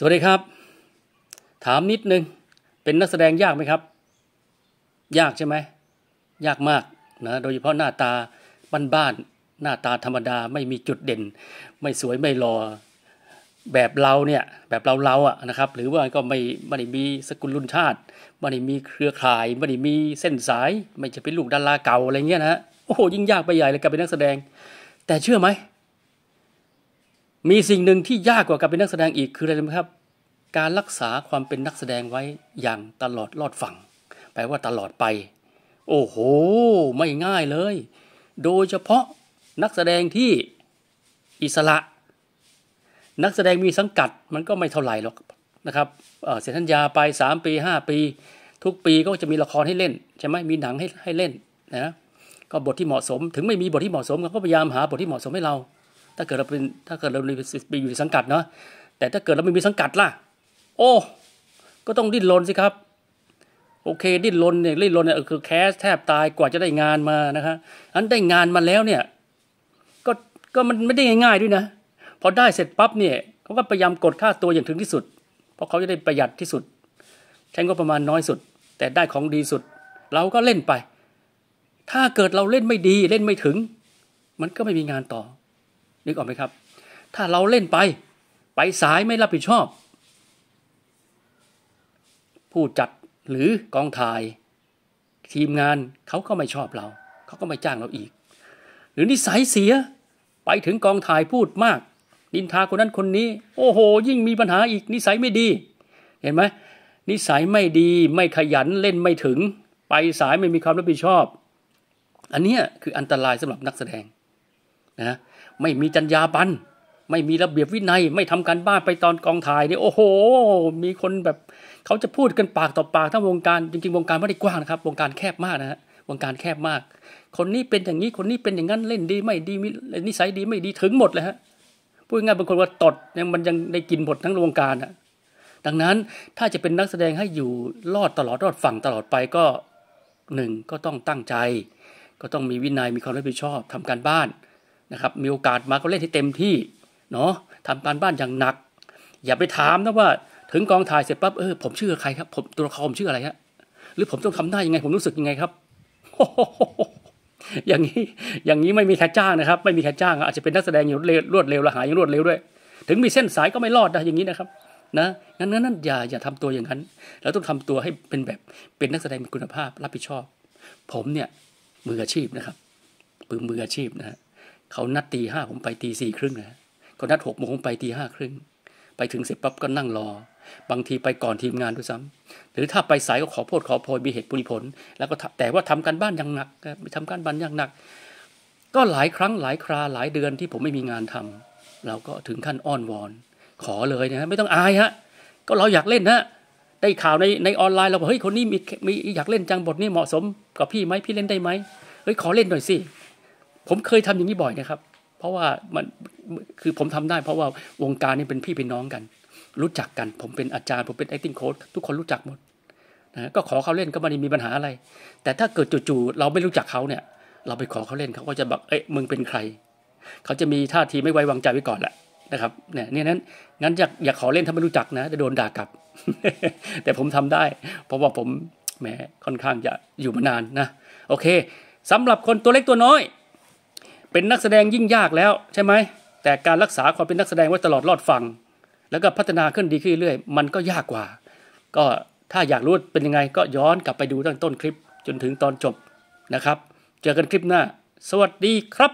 สวัสดีครับ ถามนิดนึงเป็นนักแสดงยากไหมครับ ยากใช่ไหม ยากมากนะโดยเฉพาะหน้าตาบ้านๆหน้าตาธรรมดาไม่มีจุดเด่น ไม่สวยไม่หล่อแบบเราเนี่ย แบบเราเราอะนะครับ หรือว่าก็ไม่ไม่ได้มีสกุลรุ่นชาติไม่ได้มีเครือข่ายไม่ได้มีเส้นสาย ไม่จะเป็นลูกดาราเก่าอะไรเงี้ยนะฮะโอ้โหยิ่งยากไปใหญ่เลยกับเป็นนักแสดง แต่เชื่อไหมมีสิ่งหนึ่งที่ยากกว่าการเป็นนักแสดงอีกคืออะไรครับ การรักษาความเป็นนักแสดงไว้อย่างตลอดรอดฝั่งแปลว่าตลอดไป โอ้โห ไม่ง่ายเลย โดยเฉพาะนักแสดงที่อิสระ นักแสดงมีสังกัด มันก็ไม่เท่าไหร่หรอกนะครับเสียทัญญาไป 3 ปี 5 ปี ทุกปีก็จะมีละครให้เล่นใช่ไหมมีหนังให้ให้เล่นนะก็บทที่เหมาะสม ถึงไม่มีบทที่เหมาะสมเาก็พยายามหา บทที่เหมาะสมให้เราถ้าเกิดเราเป็นถ้าเกิดเราไปอยู่ในสังกัดเนาะแต่ถ้าเกิดเราไม่มีสังกัดล่ะ โอ้ก็ต้องดิ้นรนสิครับ โอเค ดิ้นรนเนี่ยดิ้นรนเนี่ยคือแคสแทบตายกว่าจะได้งานมานะคะอันได้งานมาแล้วเนี่ย ก็ก็มันไม่ได้ง่าย ๆด้วยนะพอได้เสร็จปั๊บเนี่ยเขาก็พยายามกดค่าตัวอย่างถึงที่สุด เพราะเขาจะได้ประหยัดที่สุดใช้งบประมาณน้อยสุด แต่ได้ของดีสุดเราก็เล่นไป ถ้าเกิดเราเล่นไม่ดีเล่นไม่ถึง มันก็ไม่มีงานต่อนึกออกไหมครับ ถ้าเราเล่นไป ไปสายไม่รับผิดชอบผู้จัดหรือกองถ่าย ทีมงานเขาก็ไม่ชอบเรา เขาก็ไม่จ้างเราอีก หรือนิสัยเสียไปถึงกองถ่ายพูดมากนินทาคนนั้นคนนี้ โอ้โหยิ่งมีปัญหาอีก นิสัยไม่ดี เห็นไหม นิสัยไม่ดี ไม่ขยันเล่นไม่ถึง ไปสายไม่มีความรับผิดชอบ อันนี้คืออันตรายสำหรับนักแสดงนะไม่มีจรรยาบรรณไม่มีระเบียบวินัยไม่ทำการบ้านไปตอนกองถ่ายเนี่ยโอ้โหมีคนแบบเขาจะพูดกันปากต่อปากทั้งวงการ จริงๆวงการไม่ได้กว้างนะครับ วงการแคบมากนะฮะวงการแคบมาก คนนี้เป็นอย่างนี้คนนี้เป็นอย่างนั้นเล่นดีไม่ดีมีนิสัยดีไม่ดีถึงหมดเลยฮะพูดง่ายบางคนว่าตดเนี่ยมันยังได้กินหมดทั้งวงการอ่ะดังนั้นถ้าจะเป็นนักแสดงให้อยู่รอดตลอดรอดฝั่งตลอดไปก็หนึ่งก็ต้องตั้งใจ ก็ต้องมีวินยัยมีความรับผิดชอบทำการบ้านนะครับมีโอกาสมาก็เล่นให้เต็มที่เนาะทำการบ้านอย่างหนัก อย่าไปถามนะว่าถึงกองถ่ายเสร็จปั๊บเออ ผมชื่อใครครับ ผมตัวละครผมชื่ออะไรฮะหรือผมต้องทำหน้ายังไง ผมรู้สึกยังไงครับ อย่างนี้อย่างนี้ไม่มีแคจ้างนะครับ ไม่มีแคจ้าง อาจจะเป็นนักแสดงอย่างรวดเร็วละหายอย่างรวดเร็วด้วยถึงมีเส้นสายก็ไม่รอดนะ อย่างนี้นะครับนะงั้นนั้นอย่าอย่าทำตัวอย่างนั้นเราต้องทำตัวให้เป็นแบบเป็นนักแสดงมีคุณภาพรับผิดชอบ ผมเนี่ย มืออาชีพนะครับปืนมืออาชีพนะฮะเขานัดตีห้าผมไปตีสี่ครึ่งนะก็นัดหกโมงผมไปตีห้าครึ่งไปถึงเสร็จปั๊บก็นั่งรอ บางทีไปก่อนทีมงานด้วยซ้ำ หรือถ้าไปสายก็ขอโพดขอโพยมีเหตุผลผล แล้วก็แต่ว่าทำการบ้านอย่างหนักทำการบ้านอย่างหนัก ก็หลายครั้งหลายคราหลายเดือนที่ผมไม่มีงานทำ เราก็ถึงขั้นอ้อนวอน ขอเลยนะไม่ต้องอายฮะก็เราอยากเล่นนะได้ข่าวในในออนไลน์เราบอกเฮ้ยคนนี้มีมีอยากเล่นจังบทนี้เหมาะสมกับพี่ไหมพี่เล่นได้ไหมเฮ้ยขอเล่นหน่อยสิผมเคยทำอย่างนี้บ่อยนะครับ เพราะว่ามันคือผมทำได้เพราะว่าวงการนี่เป็นพี่เป็นน้องกัน รู้จักกัน ผมเป็นอาจารย์ ผมเป็น acting coach ทุกคนรู้จักหมดนะก็ขอเขาเล่นก็ไม่ได้มีปัญหาอะไร แต่ถ้าเกิดจู่ๆเราไม่รู้จักเขาเนี่ย เราไปขอเขาเล่นเขาก็จะบอกเอ๊ะมึงเป็นใครเขาจะมีท่าทีไม่ไว้วางใจไว้ก่อนแหละนะครับเนี่ยนนั้นงั้นอยากอยากขอเล่นถ้าไม่รู้จักนะจะโดนด่ากลับ แต่ผมทำได้ เพราะว่าผมแหมค่อนข้างจะอยู่มานานนะโอเค สำหรับคนตัวเล็กตัวน้อยเป็นนักแสดงยิ่งยากแล้วใช่ไหมแต่การรักษาความเป็นนักแสดงไว้ตลอดรอดฟัง แล้วก็พัฒนาขึ้นดีขึ้นเรื่อย มันก็ยากกว่า ก็ถ้าอยากรู้เป็นยังไงก็ย้อนกลับไปดูตั้งต้นคลิปจนถึงตอนจบนะครับ เจอกันคลิปหน้า สวัสดีครับ